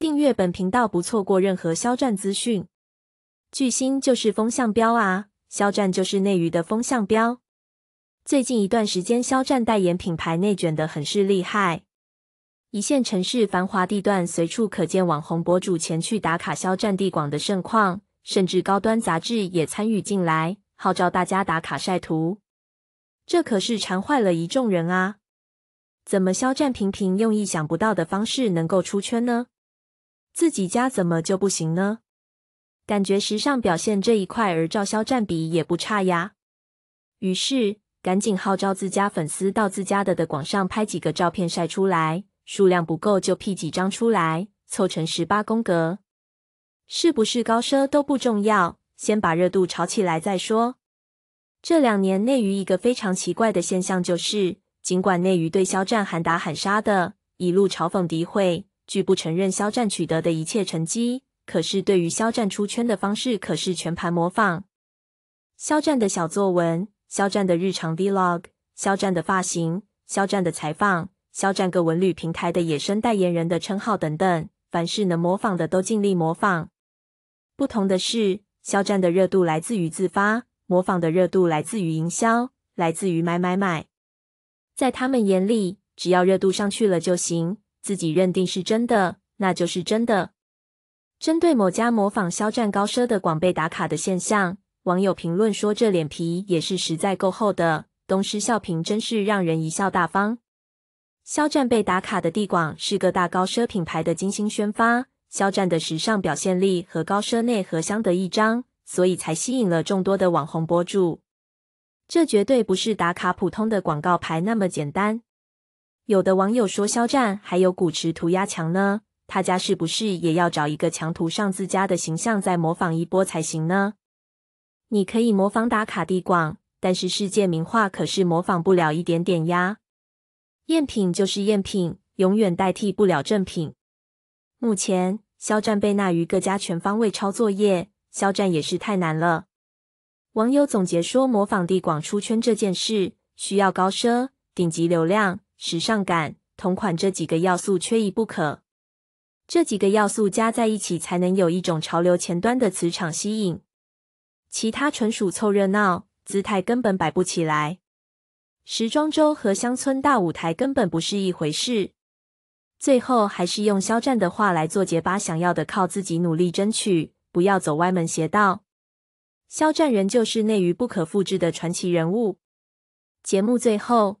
订阅本频道，不错过任何肖战资讯。巨星就是风向标啊，肖战就是内娱的风向标。最近一段时间，肖战代言品牌内卷的很是厉害。一线城市繁华地段随处可见网红博主前去打卡肖战地广的盛况，甚至高端杂志也参与进来，号召大家打卡晒图。这可是馋坏了一众人啊！怎么肖战频频用意想不到的方式能够出圈呢？自己家怎么就不行呢？感觉时尚表现这一块，而赵肖占比也不差呀。于是赶紧号召自家粉丝到自家的的广上拍几个照片晒出来，数量不够就 P 几张出来，凑成十八宫格。是不是高奢都不重要，先把热度炒起来再说。这两年内娱一个非常奇怪的现象就是，尽管内娱对肖战喊打喊杀的，一路嘲讽诋毁。拒不承认肖战取得的一切成绩，可是对于肖战出圈的方式，可是全盘模仿。肖战的小作文，肖战的日常 vlog，肖战的发型，肖战的采访，肖战各文旅平台的“野生代言人”的称号等等，凡是能模仿的都尽力模仿。不同的是，肖战的热度来自于自发，模仿的热度来自于营销，来自于买买买。在他们眼里，只要热度上去了就行。自己认定是真的，那就是真的。针对某家模仿肖战高奢的广被打卡的现象，网友评论说：“这脸皮也是实在够厚的，东施效颦真是让人贻笑大方。”肖战被打卡的地广是个大高奢品牌的精心宣发，肖战的时尚表现力和高奢内核相得益彰，所以才吸引了众多的网红博主。这绝对不是打卡普通的广告牌那么简单。有的网友说，肖战还有古驰涂鸦墙呢，他家是不是也要找一个墙涂上自家的形象，再模仿一波才行呢？你可以模仿打卡地广，但是世界名画可是模仿不了一点点呀。赝品就是赝品，永远代替不了正品。目前，肖战被纳于各家全方位抄作业，肖战也是太难了。网友总结说，模仿地广出圈这件事，需要高奢顶级流量。时尚感、同款这几个要素缺一不可，这几个要素加在一起才能有一种潮流前端的磁场吸引。其他纯属凑热闹，姿态根本摆不起来。时装周和乡村大舞台根本不是一回事。最后还是用肖战的话来做结巴：想要的靠自己努力争取，不要走歪门邪道。肖战仍旧是内娱不可复制的传奇人物。节目最后。